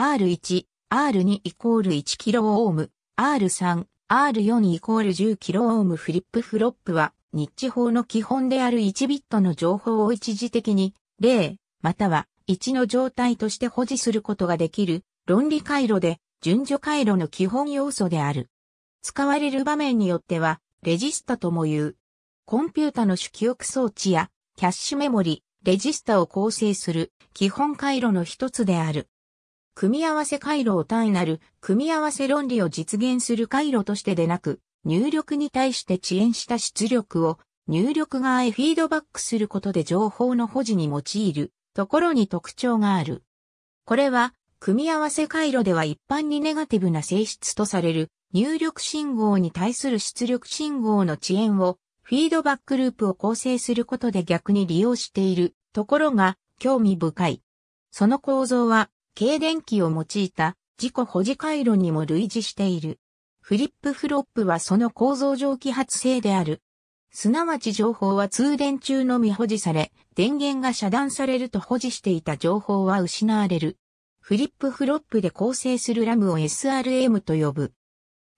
R1、R2 イコール 1kΩ、R3、R4 イコール 10kΩ フリップフロップは、日地法の基本である1ビットの情報を一時的に0、または1の状態として保持することができる論理回路で順序回路の基本要素である。使われる場面によっては、レジスタとも言う。コンピュータの主記憶装置やキャッシュメモリ、レジスタを構成する基本回路の一つである。組み合わせ回路を単なる組み合わせ論理を実現する回路としてでなく、入力に対して遅延した出力を入力側へフィードバックすることで情報の保持に用いるところに特徴がある。これは、組み合わせ回路では一般にネガティブな性質とされる入力信号に対する出力信号の遅延をフィードバックループを構成することで逆に利用しているところが興味深い。その構造は軽電機を用いた自己保持回路にも類似している。フリップフロップはその構造上揮発性である。すなわち情報は通電中のみ保持され、電源が遮断されると保持していた情報は失われる。フリップフロップで構成するラムを SRM と呼ぶ。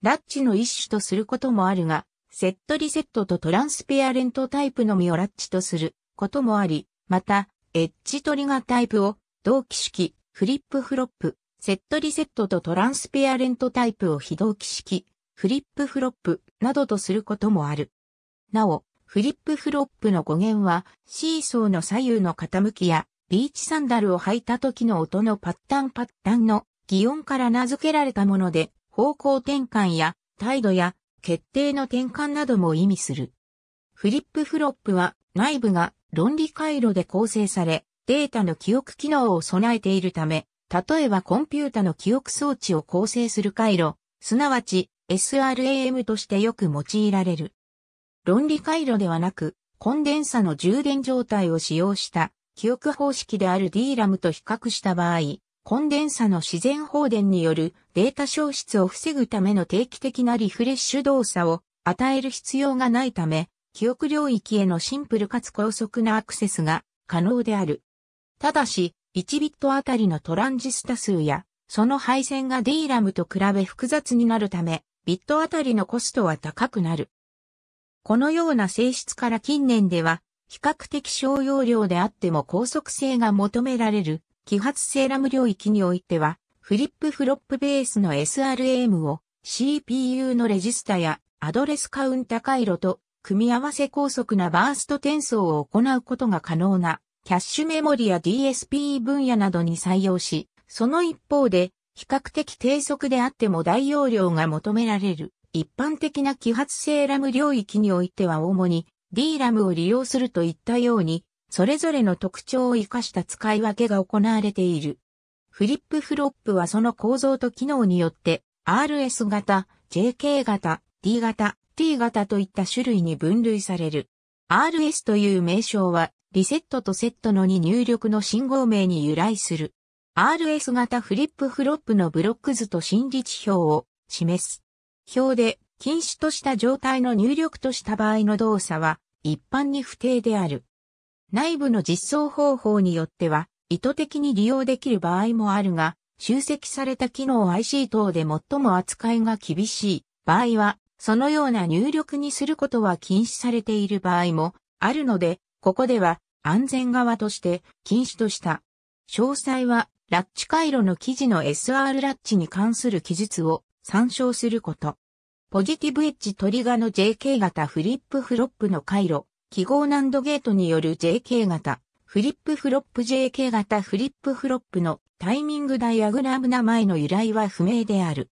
ラッチの一種とすることもあるが、セットリセットとトランスペアレントタイプのみをラッチとすることもあり、また、エッジトリガータイプを同期式フリップフロップ、セットリセットとトランスペアレントタイプを非同期式、フリップフロップなどとすることもある。なお、フリップフロップの語源は、シーソーの左右の傾きや、ビーチサンダルを履いた時の音のパッタンパッタンの擬音から名付けられたもので、方向転換や態度や決定の転換なども意味する。フリップフロップは内部が論理回路で構成され、データの記憶機能を備えているため、例えばコンピュータの記憶装置を構成する回路、すなわち SRAM としてよく用いられる。論理回路ではなく、コンデンサの充電状態を使用した記憶方式である DRAM と比較した場合、コンデンサの自然放電によるデータ消失を防ぐための定期的なリフレッシュ動作を与える必要がないため、記憶領域へのシンプルかつ高速なアクセスが可能である。ただし、1ビットあたりのトランジスタ数や、その配線が DRAM と比べ複雑になるため、ビットあたりのコストは高くなる。このような性質から近年では、比較的小容量であっても高速性が求められる、揮発性ラム領域においては、フリップフロップベースの SRAM を CPU のレジスタやアドレスカウンタ回路と組み合わせ高速なバースト転送を行うことが可能なキャッシュメモリや DSP 分野などに採用し、その一方で、比較的低速であっても大容量が求められる、一般的な揮発性ラム領域においては主に D ラムを利用するといったように、それぞれの特徴を活かした使い分けが行われている。フリップフロップはその構造と機能によって RS 型、JK 型、D 型、T 型といった種類に分類される。RS という名称はリセットとセットの2入力の信号名に由来する。RS 型フリップフロップのブロック図と新理値表を示す。表で禁止とした状態の入力とした場合の動作は一般に不定である。内部の実装方法によっては意図的に利用できる場合もあるが、集積された機能 IC 等で最も扱いが厳しい場合は、そのような入力にすることは禁止されている場合もあるので、ここでは安全側として禁止とした。詳細は、ラッチ回路の記事の SR ラッチに関する記述を参照すること。ポジティブエッジトリガの JK 型フリップフロップの回路、記号難度ゲートによる JK 型、フリップフロップ JK 型フリップフロップのタイミングダイアグラム名前の由来は不明である。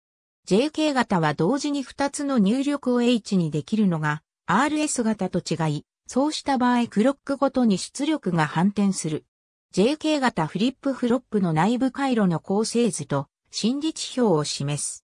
JK 型は同時に2つの入力を H にできるのが RS 型と違い、そうした場合クロックごとに出力が反転する。JK 型フリップフロップの内部回路の構成図と心理地表を示す。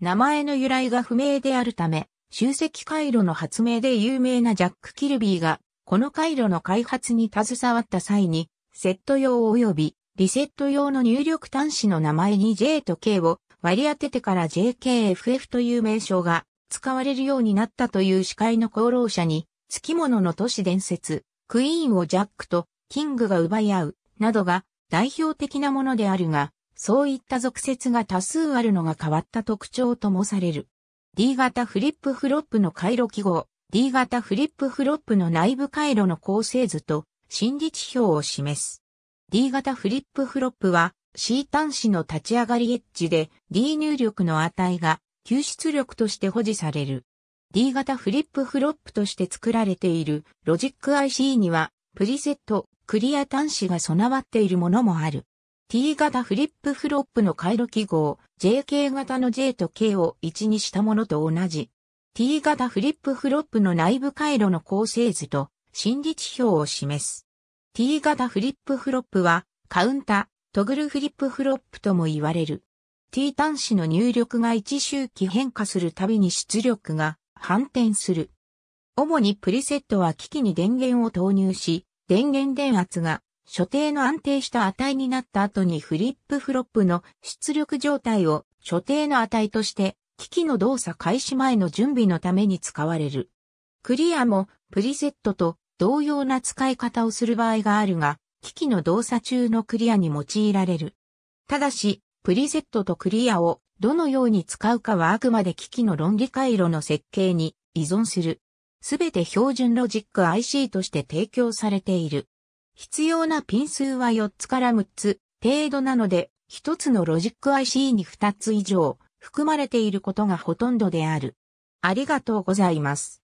名前の由来が不明であるため、集積回路の発明で有名なジャック・キルビーが、この回路の開発に携わった際に、セット用及びリセット用の入力端子の名前に J と K を割り当ててから JKFF という名称が使われるようになったという司会の功労者に月物の都市伝説、クイーンをジャックとキングが奪い合う、などが代表的なものであるが、そういった俗説が多数あるのが変わった特徴ともされる。D 型フリップフロップの回路記号、D 型フリップフロップの内部回路の構成図と心理地表を示す。D 型フリップフロップは C 端子の立ち上がりエッジで D 入力の値が吸出力として保持される。D 型フリップフロップとして作られているロジック IC にはプリセット、クリア端子が備わっているものもある。T 型フリップフロップの回路記号、JK 型の J と K を1にしたものと同じ。T 型フリップフロップの内部回路の構成図と心理地表を示す。T 型フリップフロップはカウンタ、トグルフリップフロップとも言われる。T 端子の入力が1周期変化するたびに出力が反転する。主にプリセットは機器に電源を投入し、電源電圧が所定の安定した値になった後にフリップフロップの出力状態を所定の値として機器の動作開始前の準備のために使われる。クリアもプリセットと同様な使い方をする場合があるが、機器の動作中のクリアに用いられる。ただし、プリセットとクリアをどのように使うかはあくまで機器の論理回路の設計に依存する。すべて標準ロジック IC として提供されている。必要なピン数は4つから6つ程度なので、1つのロジック IC に2つ以上含まれていることがほとんどである。ありがとうございます。